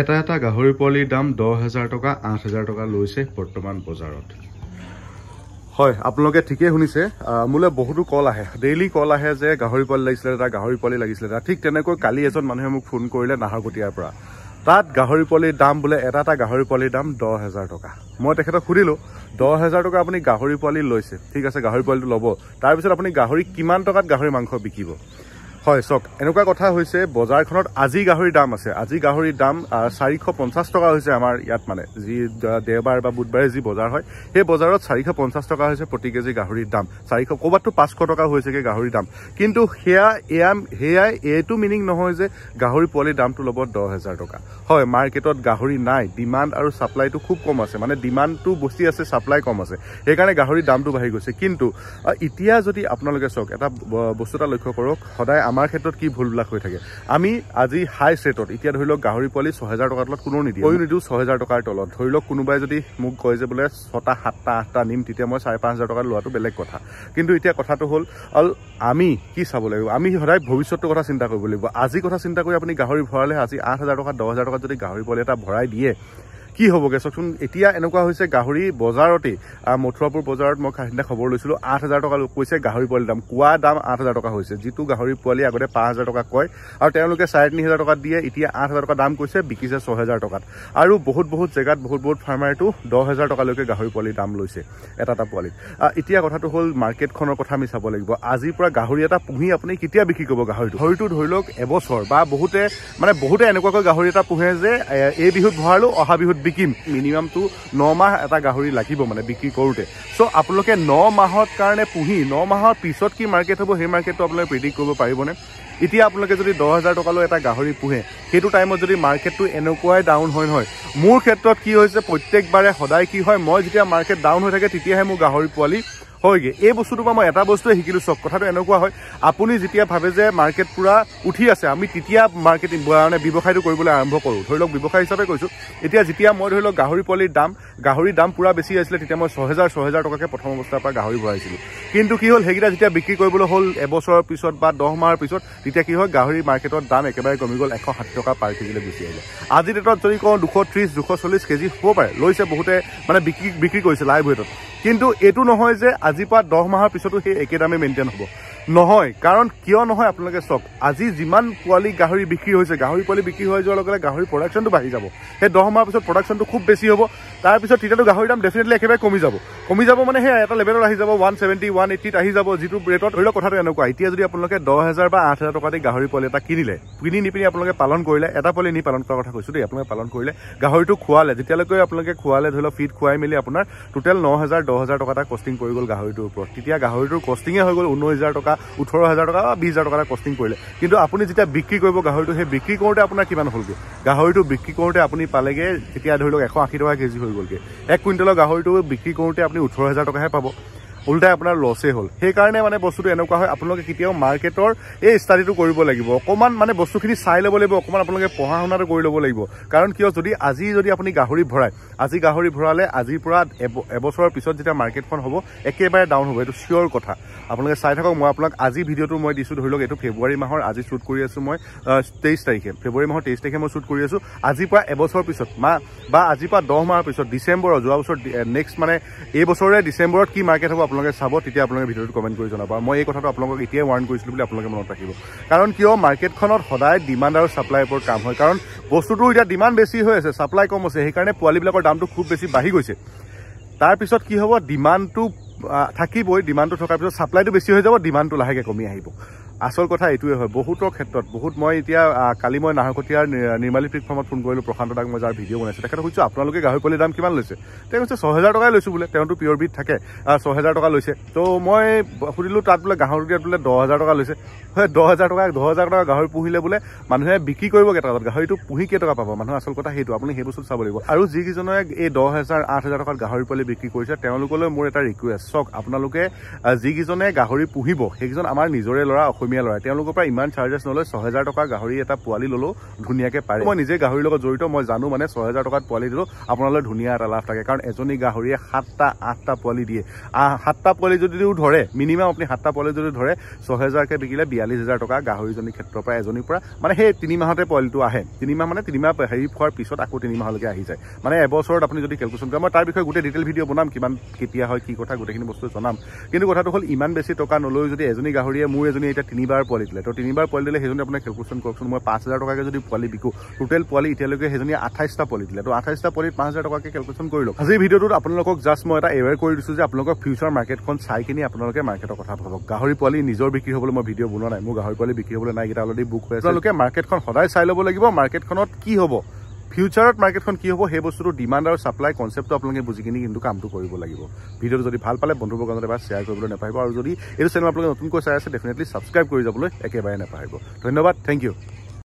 এটা এটা গাহৰি পোৱালিৰ দাম দহ হেজাৰ টকা আঠ হেজাৰ টকা লৈছে বৰ্তমান বজাৰত হয় আপোনালোকে ঠিকেই শুনিছে মোলৈ বহুতো কল আহে ডেইলি কল আহে যে গাহৰি পোৱালি লাগিছিলে এটা গাহৰি পোৱালি লাগিছিলে এটা ঠিক তেনেকৈ কালি এজন মানুহে মোক ফোন কৰিলে নাহৰকটীয়াৰ পৰা তাত গাহৰি পোৱালিৰ দাম বোলে এটা এটা গাহৰি পোৱালিৰ দাম দহ হেজাৰ টকা মই তেখেতক সুধিলোঁ দহ হেজাৰ টকা আপুনি গাহৰি পোৱালি লৈছে ঠিক আছে গাহৰি পোৱালিটো ল'ব তাৰপিছত আপুনি গাহৰি কিমান টকাত গাহৰি মাংস বিকিব হয় চক এনেকুৱা কথা হৈছে বজাৰখনত আজি গাহৰিৰ দাম আছে আজি গাহৰিৰ দাম চাৰিশ পঞ্চাছ টকা হৈছে আমাৰ ইয়াত মানে যি দেওবাৰ বা বুধবাৰে যি বজাৰ হয় সেই বজাৰত চাৰিশ পঞ্চাছ টকা হৈছে প্ৰতি কেজি গাহৰিৰ দাম চাৰিশ ক'ৰবাততো পাঁচশ টকা হৈছেগৈ গাহৰিৰ দাম কিন্তু সেয়া এয়া সেয়াই এইটো মিনিং নহয় যে গাহৰি পোৱালিৰ দামটো ল'ব দহ হেজাৰ টকা হয় মাৰ্কেটত গাহৰি নাই ডিমাণ্ড আৰু ছাপ্লাইটো খুব কম আছে মানে ডিমাণ্ডটো বেছি আছে ছাপ্লাই কম আছে সেইকাৰণে গাহৰিৰ দামটো বাঢ়ি গৈছে কিন্তু এতিয়া যদি আপোনালোকে চাওক এটা বস্তু এটা লক্ষ্য কৰক সদায় আমাৰ ক্ষেত্ৰত কি ভুলবিলাক হৈ থাকে আমি আজি হাই ছেটত এতিয়া ধৰি লওক গাহৰি পোৱালি ছহেজাৰ টকাৰ তলত কোনো নিদিওঁ কৈও নিদিওঁ ছহেজাৰ টকাৰ তলত ধৰি লওক কোনোবাই যদি মোক কয় যে বোলে ছটা সাতটা আঠটা নিম তেতিয়া মই চাৰে পাঁচ হাজাৰ টকাত লোৱাটো বেলেগ কথা কিন্তু এতিয়া কথাটো হ'ল অল আমি কি চাব লাগিব আমি সদায় ভৱিষ্যতটোৰ কথা চিন্তা কৰিব লাগিব আজি কথা চিন্তা কৰি আপুনি গাহৰি ভৰালে আজি আঠ হাজাৰ টকা দহ হাজাৰ টকাত যদি গাহৰি পোৱালি এটা ভৰাই দিয়ে কি হ'বগৈ চাওকচোন এতিয়া এনেকুৱা হৈছে গাহৰি বজাৰতেই মথুৰাপুৰ বজাৰত মই সেইদিনা খবৰ লৈছিলোঁ আঠ হাজাৰ টকা কৈছে গাহৰি পোৱালিৰ দাম কোৱা দাম আঠ হাজাৰ টকা হৈছে যিটো গাহৰি পোৱালি আগতে পাঁচ হাজাৰ টকা কয় আৰু তেওঁলোকে চাৰে তিনি হাজাৰ টকাত দিয়ে এতিয়া আঠ হাজাৰ টকা দাম কৈছে বিকিছে ছহেজাৰ টকাত আৰু বহুত বহুত জেগাত বহুত বহুত ফাৰ্মাৰেতো দহ হাজাৰ টকালৈকে গাহৰি পোৱালিৰ দাম লৈছে এটা এটা পোৱালিত এতিয়া কথাটো হ'ল মাৰ্কেটখনৰ কথা আমি চাব লাগিব আজিৰ পৰা গাহৰি এটা পুহি আপুনি কেতিয়া বিক্ৰী কৰিব গাহৰি গাহৰিটো ধৰি লওক এবছৰ বা বহুতে মানে বহুতে এনেকুৱাকৈ গাহৰি এটা পুহে যে এই বিহুত ভৰালোঁ অহা বিহুত বিকিম মিনিমামটো ন মাহ এটা গাহৰি লাগিব মানে বিক্ৰী কৰোঁতে চ' আপোনালোকে ন মাহত কাৰণে পুহি ন মাহৰ পিছত কি মাৰ্কেট হ'ব সেই মাৰ্কেটটো আপোনালোকে প্ৰিডিক্ট কৰিব পাৰিবনে এতিয়া আপোনালোকে যদি দহ হাজাৰ টকালৈ এটা গাহৰি পোহে সেইটো টাইমত যদি মাৰ্কেটটো এনেকুৱাই ডাউন হয় নহয় মোৰ ক্ষেত্ৰত কি হৈছে প্ৰত্যেকবাৰে সদায় কি হয় মই যেতিয়া মাৰ্কেট ডাউন হৈ থাকে তেতিয়াহে মোৰ গাহৰি পোৱালি হয়গে এই বস্তুটোৰ পৰা মই এটা বস্তুৱে শিকিলোঁ চব কথাটো এনেকুৱা হয় আপুনি যেতিয়া ভাবে যে মাৰ্কেট পূৰা উঠি আছে আমি তেতিয়া মাৰ্কেটিং মানে ব্যৱসায়টো কৰিবলৈ আৰম্ভ কৰোঁ ধৰি লওক ব্যৱসায় হিচাপে কৈছোঁ এতিয়া যেতিয়া মই ধৰি লওক গাহৰি পোৱালিৰ দাম গাহৰিৰ দাম পূৰা বেছি আছিলে তেতিয়া মই ছহেজাৰ ছহেজাৰ টকাকৈ প্ৰথম অৱস্থাৰ পৰা গাহৰি ভৰাইছিলোঁ কিন্তু কি হ'ল সেইকেইটা যেতিয়া বিক্ৰী কৰিবলৈ হ'ল এবছৰৰ পিছত বা দহ মাহৰ পিছত তেতিয়া কি হয় গাহৰি মাৰ্কেটৰ দাম একেবাৰে কমি গ'ল এশ ষাঠি টকা পাৰ কেজিলৈ গুচি আহিলে আজি ডেটত যদি কওঁ দুশ ত্ৰিছ দুশ চল্লিছ কেজি হ'ব পাৰে লৈছে বহুতে মানে বিক্ৰী বিক্ৰী কৰিছে লাইভ ৱেটত কিন্তু এইটো নহয় যে আজিৰ পৰা দহ মাহৰ পিছতো সেই একে দামে মেইনটেইন হ'ব নহয় কাৰণ কিয় নহয় আপোনালোকে চাওক আজি যিমান পোৱালি গাহৰি বিক্ৰী হৈছে গাহৰি পোৱালি বিক্ৰী হৈ যোৱাৰ লগে লগে গাহৰি প্ৰডাকশ্যনটো বাঢ়ি যাব সেই দহ মাহৰ পিছত প্ৰডাকশ্যনটো খুব বেছি হ'ব তাৰপিছত তেতিয়াতো গাহৰি দাম ডেফিনেটলি একেবাৰে কমি যাব কমি যাব মানে সেই এটা লেভেলত আহি যাব ওৱান ছেভেণ্টি ওৱান এইটিত আহি যাব যিটো ৰেটত ধৰি লওক কথাটো এনেকুৱা এতিয়া যদি আপোনালোকে দহ হেজাৰ বা আঠ হাজাৰ টকা দি গাহৰি পোৱালি এটা কিনিলে কিনি নি পিনি আপোনালোকে পালন কৰিলে এটা পোৱালি নি পালন কৰাৰ কথা কৈছোঁ দেই আপোনালোকে পালন কৰিলে গাহৰিটো খোৱালে যেতিয়ালৈকে আপোনালোকে খোৱালে ধৰি লওক ফিট খুৱাই মেলি আপোনাৰ টোটেল ন হাজাৰ দহ হাজাৰ টকা এটা কষ্টিং কৰি গ'ল গাহৰিটোৰ ওপৰত তেতিয়া গাহৰিটোৰ কষ্টিঙে হৈ গ'ল ঊনৈছ হাজাৰ টকা টকা ওঠৰ হাজাৰ টকা বা বিছ হাজাৰ টকা এটা কষ্টিং কৰিলে কিন্তু আপুনি যেতিয়া বিক্ৰী কৰিব গাহৰিটো সেই বিক্ৰী কৰোঁতে আপোনাৰ কিমান হ'লগৈ গাহৰিটো বিক্ৰী কৰোঁতে আপুনি পালেগৈ তেতিয়া ধৰি লওক এশ আশী টকা কেজি হৈ গ'লগৈ এক কুইণ্টেলৰ গাহৰিটো বিক্ৰী কৰোঁতে আপুনি ওঠৰ হাজাৰ টকাহে পাব ওলটাই আপোনাৰ লছে হ'ল সেইকাৰণে মানে বস্তুটো এনেকুৱা হয় আপোনালোকে কেতিয়াও মাৰ্কেটৰ এই ষ্টাডিটো কৰিব লাগিব অকণমান মানে বস্তুখিনি চাই ল'ব লাগিব অকণমান আপোনালোকে পঢ়া শুনাটো কৰি ল'ব লাগিব কাৰণ কিয় যদি আজি যদি আপুনি গাহৰি ভৰাই আজি গাহৰি ভৰালে আজিৰ পৰা এবছৰৰ পিছত যেতিয়া মাৰ্কেটখন হ'ব একেবাৰে ডাউন হ'ব এইটো চিয়'ৰ কথা আপোনালোকে চাই থাকক মই আপোনাক আজি ভিডিঅ'টো মই দিছোঁ ধৰি লওক এইটো ফেব্ৰুৱাৰী মাহৰ আজি শ্বুট কৰি আছোঁ মই তেইছ তাৰিখে ফেব্ৰুৱাৰী মাহৰ তেইছ তাৰিখে মই শ্বুট কৰি আছোঁ আজিৰ পৰা এবছৰ পিছত মা বা আজিৰ পৰা দহ মাহৰ পিছত ডিচেম্বৰৰ যোৱা বছৰ নেক্সট মানে এই বছৰে ডিচেম্বৰত কি মাৰ্কেট হ'ব আপোনালোকে চাব তেতিয়া আপোনালোকে ভিডিঅ'টো কমেণ্ট কৰি জনাব মই এই কথাটো আপোনালোকক এতিয়াই ৱাৰ্ণ কৰিছিলোঁ বুলি আপোনালোকে মনত ৰাখিব কাৰণ কিয় মাৰ্কেটখনত সদায় ডিমাণ্ড আৰু ছাপ্লাইৰ ওপৰত কাম হয় কাৰণ বস্তুটো এতিয়া ডিমাণ্ড বেছি হৈ আছে ছাপ্লাই কম আছে সেইকাৰণে পোৱালিবিলাকৰ দামটো খুব বেছি বাঢ়ি গৈছে তাৰপিছত কি হ'ব ডিমাণ্ডটো থাকিবই ডিমাণ্ডটো থকাৰ পিছত ছাপ্লাইটো বেছি হৈ যাব ডিমাণ্ডটো লাহেকৈ কমি আহিব আচল কথা এইটোৱে হয় বহুতৰ ক্ষেত্ৰত বহুত মই এতিয়া কালি মই নাহৰকটীয়াৰ নিৰ্মালী প্লেটফৰ্মত ফোন কৰিলোঁ প্ৰশান্ত দাক মই যাৰ ভিডিঅ' বনাইছে তেখেতে সুধিছোঁ আপোনালোকে গাহৰি পোৱালিৰ দাম কিমান লৈছে তেওঁ কৈছে ছহেজাৰ টকাই লৈছোঁ বোলে তেওঁতো পিয়ৰ বিথ থাকে ছহেজাৰ টকা লৈছে তো মই সুধিলোঁ তাত বোলে গাহৰিয়াত বোলে দহ হাজাৰ টকা লৈছে হয় দহ হাজাৰ টকা দহ হাজাৰ টকা গাহৰি পুহিলে বোলে মানুহে বিক্ৰী কৰিব কেইটকাত গাহৰিটো পুহি কেইটকা পাব মানুহে আচল কথা সেইটো আপুনি সেই বস্তুটো চাব লাগিব আৰু যিকেইজনে এই দহ হেজাৰ আঠ হাজাৰ টকাত গাহৰি পোৱালি বিক্ৰী কৰিছে তেওঁলোকলৈ মোৰ এটা ৰিকুৱেষ্ট চাওক আপোনালোকে যিকেইজনে গাহৰি পুহিব সেইকেইজন আমাৰ নিজৰে ল'ৰা অসমীয়া অসমীয়া ল'ৰা তেওঁলোকৰ পৰা ইমান চাৰ্জেছ নলয় ছহেজাৰ টকা গাহৰি এটা পোৱালি ল'লোঁ ধুনীয়াকে পাৰে মই নিজে গাহৰিৰ লগত জড়িত মই জানো মানে ছহেজাৰ টকাত পোৱালি দিলোঁ আপোনালোকে ধুনীয়া এটা লাভ থাকে কাৰণ এজনী গাহৰিয়ে সাতটা আঠটা পোৱালি দিয়ে সাতটা পোৱালি যদিও ধৰে মিনিমাম আপুনি সাতটা পোৱালি যদি ধৰে ছহেজাৰকৈ বিকিলে বিয়াল্লিছ হেজাৰ টকা গাহৰিজনীৰ ক্ষেত্ৰৰ পৰা এজনীৰ পৰা মানে সেই মাহতে পোৱালিটো আহে মাহ মানে তিনিমাহ হেৰি খোৱাৰ পিছত আকৌ তিনিমাহলৈকে আহি যায় মানে এবছৰত আপুনি যদি কেলকুলেশ্যন কৰে মই তাৰ বিষয়ে গোটেই ডিটেইল ভিডিঅ' বনাম কিমান কেতিয়া হয় কি কথা গোটেইখিনি বস্তু জনাম কিন্তু কথাটো হ'ল ইমান বেছি টকা নলৈ যদি এজনী গাহৰিয়ে মোৰ এজনী এতিয়া তিনিবাৰ পোৱালি দিলে তো তিনিবাৰ পোৱালি দিলে সেইজনী আপোনাৰ কেলকুলেশ্যন কৰকচোন মই পাঁচ হাজাৰ টকাকৈ যদি পোৱালি বিকো টোটেল পোৱালি এতিয়ালৈকে সেইজনী আঠাইছটা পোৱালি দিলে তো আঠাইছটা পোৱালিত পাঁচ হাজাৰ টকাকৈ কেলকুলেশ্যন লওক আজি ভিডিঅ'টোত আপোনালোকক জাষ্ট মই এটা এৱেৰ কৰি দিছোঁ যে আপোনালোকৰ ফিউচাৰ মাৰ্কেটখন চাই কিনি আপোনালোকে মাৰ্কেটৰ কথা ভাবক গাহৰি পোৱালি নিজৰ বিক্ৰী হ'বলৈ মই ভিডিঅ' বনোৱা নাই মোৰ গাহৰি পোৱালি বিক্ৰী হ'বলৈ নাই অলৰেডি বুক হৈ আছে আপোনালোকে মাৰ্কেটখন সদায় চাই ল'ব লাগিব মাৰ্কেটখনত কি হ'ব ফিউচাৰত মাৰ্কেটখন কি হ'ব সেই বস্তুটো ডিমাণ্ড আৰু ছাপ্লাই কনচেপ্টটো আপোনালোকে বুজি কিনি কিন্তু কামটো কৰিব লাগিব ভিডিঅ'টো যদি ভাল পালে বন্ধু বৰ্গজনে বা শ্বেয়াৰ কৰিবলৈ নাপাহিব আৰু যদি এইটো চেনেল আপোনালোকে নতুনকৈ চাই আছে ডেফিনেটলি ছাবস্ক্ৰাইব কৰি যাবলৈ একেবাৰে নাপাহিব ধন্যবাদ থেংক ইউ